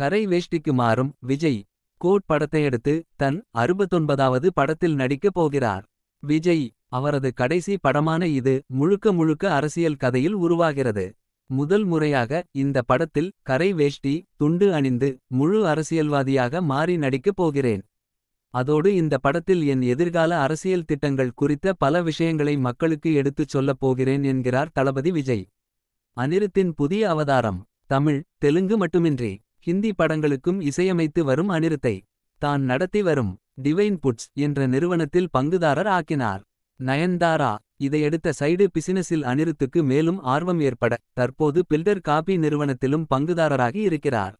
கரை வேஷ்டிக்கு மாறும் விஜய் கோட் படத்தையடுத்து தன் அறுபத்தொன்பதாவது படத்தில் நடிக்கப் போகிறார் விஜய் அவரது கடைசி படமான இது முழுக்க முழுக்க அரசியல் கதையில் உருவாகிறது முதல் முறையாக இந்த படத்தில் கரை வேஷ்டி துண்டு அணிந்து முழு அரசியல்வாதியாக மாறி நடிக்கப் போகிறேன் அதோடு இந்த படத்தில் என் எதிர்கால அரசியல் திட்டங்கள் குறித்த பல விஷயங்களை மக்களுக்கு எடுத்துச் சொல்லப் போகிறேன் என்கிறார் தளபதி விஜய் அனிருத்தின் புதிய அவதாரம் தமிழ் தெலுங்கு மட்டுமின்றி ஹிந்தி படங்களுக்கும் இசையமைத்து வரும் அனிருத்தை தான் நடத்தி வரும் டிவைன் புட்ஸ் என்ற நிறுவனத்தில் பங்குதாரர் ஆக்கினார் நயன்தாரா இதையடுத்த சைடு பிசினஸில் அனிருத்துக்கு மேலும் ஆர்வம் ஏற்பட தற்போது பில்டர் காபி நிறுவனத்திலும் பங்குதாரராகி இருக்கிறார்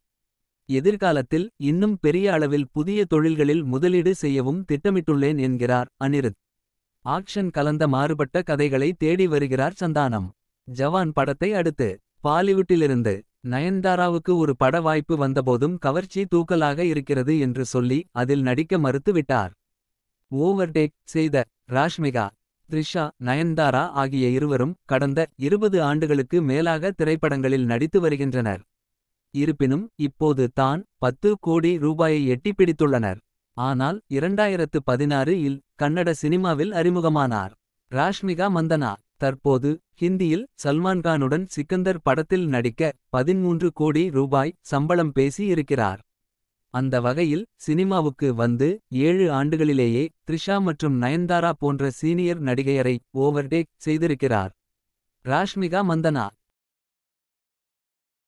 எதிர்காலத்தில் இன்னும் பெரிய அளவில் புதிய தொழில்களில் முதலீடு செய்யவும் திட்டமிட்டுள்ளேன் என்கிறார் அனிருத் ஆக்ஷன் கலந்த மாறுபட்ட கதைகளை தேடி வருகிறார் சந்தானம் ஜவான் படத்தை அடுத்து பாலிவுட்டிலிருந்து நயன்தாராவுக்கு ஒரு பட வாய்ப்பு வந்தபோதும் கவர்ச்சி தூக்கலாக இருக்கிறது என்று சொல்லி அதில் நடிக்க மறுத்துவிட்டார் ஓவர்டேக் செய்த ராஷ்மிகா த்ரிஷா நயன்தாரா ஆகிய இருவரும் கடந்த இருபது ஆண்டுகளுக்கு மேலாக திரைப்படங்களில் நடித்து வருகின்றனர் இருப்பினும் இப்போது தான் பத்து கோடி ரூபாயை எட்டிப்பிடித்துள்ளனர் பிடித்துள்ளனர் ஆனால் இரண்டாயிரத்து பதினாறு இல் கன்னட சினிமாவில் அறிமுகமானார் ராஷ்மிகா மந்தனா தற்போது ஹிந்தியில் சல்மான்கானுடன் சிக்கந்தர் படத்தில் நடிக்க பதிமூன்று கோடி ரூபாய் சம்பளம் பேசி இருக்கிறார் அந்த வகையில் சினிமாவுக்கு வந்து ஏழு ஆண்டுகளிலேயே த்ரிஷா மற்றும் நயன்தாரா போன்ற சீனியர் நடிகையரை ஓவர்டேக் செய்திருக்கிறார் ராஷ்மிகா மந்தனா